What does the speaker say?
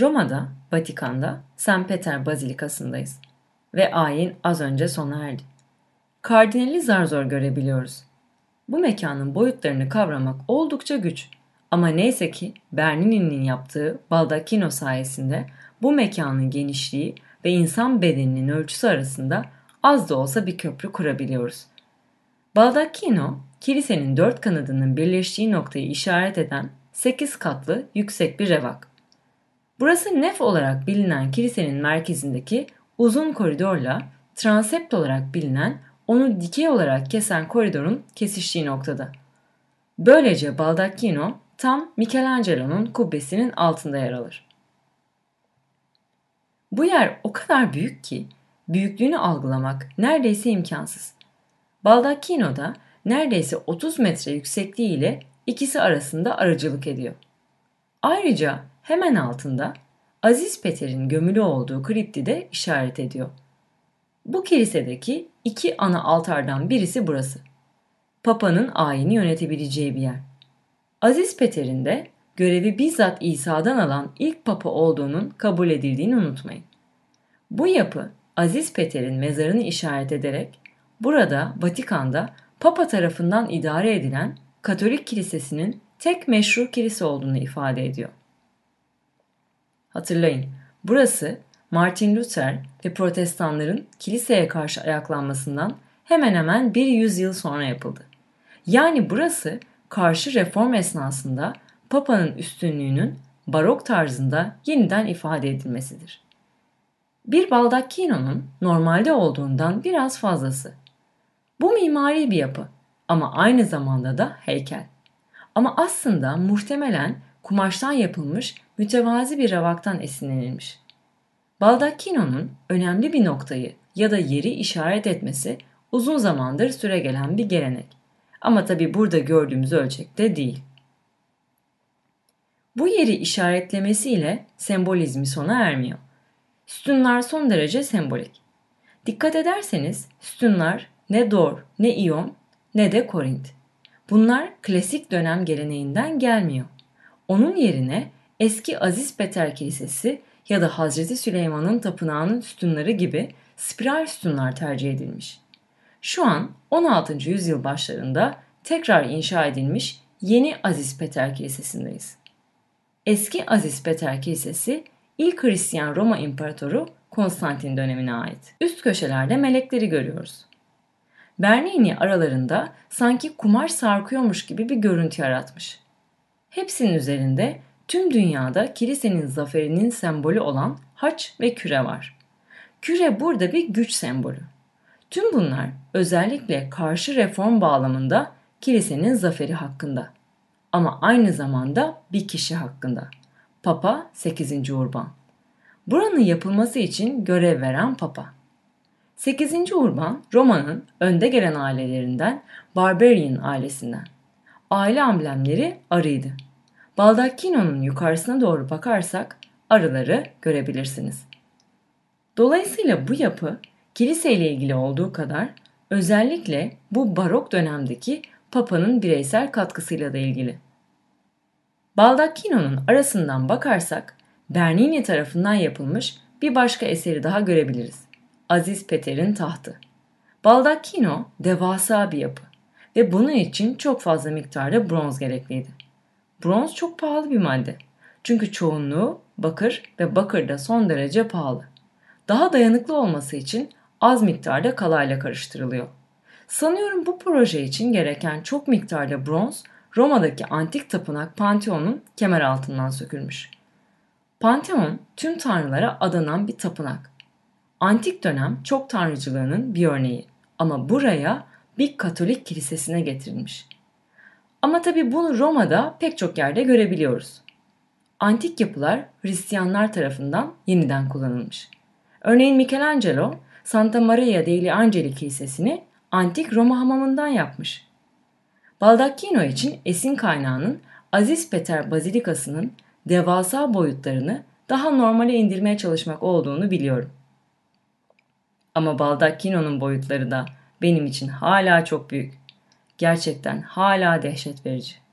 Roma'da, Vatikan'da, St. Peter Bazilikası'ndayız ve ayin az önce sona erdi. Kardinali zar zor görebiliyoruz. Bu mekanın boyutlarını kavramak oldukça güç ama neyse ki Bernini'nin yaptığı Baldakino sayesinde bu mekanın genişliği ve insan bedeninin ölçüsü arasında az da olsa bir köprü kurabiliyoruz. Baldacchino, kilisenin dört kanadının birleştiği noktayı işaret eden 8 katlı yüksek bir revak. Burası nef olarak bilinen kilisenin merkezindeki uzun koridorla transept olarak bilinen onu dikey olarak kesen koridorun kesiştiği noktada. Böylece Baldacchino tam Michelangelo'nun kubbesinin altında yer alır. Bu yer o kadar büyük ki büyüklüğünü algılamak neredeyse imkansız. Baldacchino da neredeyse 30 metre yüksekliği ile ikisi arasında aracılık ediyor. Ayrıca hemen altında Aziz Peter'in gömülü olduğu kripti de işaret ediyor. Bu kilisedeki iki ana altardan birisi burası. Papa'nın ayini yönetebileceği bir yer. Aziz Peter'in de görevi bizzat İsa'dan alan ilk papa olduğunun kabul edildiğini unutmayın. Bu yapı Aziz Peter'in mezarını işaret ederek burada Vatikan'da papa tarafından idare edilen Katolik Kilisesi'nin tek meşru kilise olduğunu ifade ediyor. Hatırlayın, burası Martin Luther ve protestanların kiliseye karşı ayaklanmasından hemen hemen bir yüzyıl sonra yapıldı. Yani burası karşı reform esnasında Papa'nın üstünlüğünün barok tarzında yeniden ifade edilmesidir. Bir baldacchino'nun normalde olduğundan biraz fazlası. Bu mimari bir yapı ama aynı zamanda da heykel. Ama aslında muhtemelen kumaştan yapılmış mütevazi bir ravaktan esinlenilmiş. Baldacchino'nun önemli bir noktayı ya da yeri işaret etmesi uzun zamandır süre gelen bir gelenek. Ama tabi burada gördüğümüz ölçekte değil. Bu yeri işaretlemesiyle sembolizmi sona ermiyor. Sütunlar son derece sembolik. Dikkat ederseniz sütunlar ne Dor, ne İon, ne de Korint. Bunlar klasik dönem geleneğinden gelmiyor. Onun yerine eski Aziz Peter Kilisesi ya da Hazreti Süleyman'ın tapınağının sütunları gibi spiral sütunlar tercih edilmiş. Şu an 16. yüzyıl başlarında tekrar inşa edilmiş yeni Aziz Peter Kilisesi'ndeyiz. Eski Aziz Peter Kilisesi ilk Hristiyan Roma İmparatoru Konstantin dönemine ait. Üst köşelerde melekleri görüyoruz. Bernini aralarında sanki kumar sarkıyormuş gibi bir görüntü yaratmış. Hepsinin üzerinde tüm dünyada kilisenin zaferinin sembolü olan haç ve küre var. Küre burada bir güç sembolü. Tüm bunlar özellikle karşı reform bağlamında kilisenin zaferi hakkında. Ama aynı zamanda bir kişi hakkında. Papa 8. Urban. Buranın yapılması için görev veren Papa. 8. Urban Roma'nın önde gelen ailelerinden Barbarian ailesinden aile amblemleri arıydı. Baldacchino'nun yukarısına doğru bakarsak arıları görebilirsiniz. Dolayısıyla bu yapı kilise ile ilgili olduğu kadar özellikle bu barok dönemdeki Papa'nın bireysel katkısıyla da ilgili. Baldacchino'nun arasından bakarsak Bernini tarafından yapılmış bir başka eseri daha görebiliriz. Aziz Peter'in tahtı. Baldacchino devasa bir yapı ve bunun için çok fazla miktarda bronz gerekliydi. Bronz çok pahalı bir madde. Çünkü çoğunluğu bakır ve bakır da son derece pahalı. Daha dayanıklı olması için az miktarda kalayla karıştırılıyor. Sanıyorum bu proje için gereken çok miktarda bronz Roma'daki antik tapınak Pantheon'un kemer altından sökülmüş. Pantheon tüm tanrılara adanan bir tapınak. Antik dönem çok tanrıcılığının bir örneği ama buraya bir Katolik kilisesine getirilmiş. Ama tabi bunu Roma'da pek çok yerde görebiliyoruz. Antik yapılar Hristiyanlar tarafından yeniden kullanılmış. Örneğin Michelangelo, Santa Maria degli Angeli Kilisesi'ni antik Roma hamamından yapmış. Baldacchino için esin kaynağının Aziz Peter Bazilikası'nın devasa boyutlarını daha normale indirmeye çalışmak olduğunu biliyorum. Ama Baldacchino'nun boyutları da benim için hala çok büyük. Gerçekten hala dehşet verici.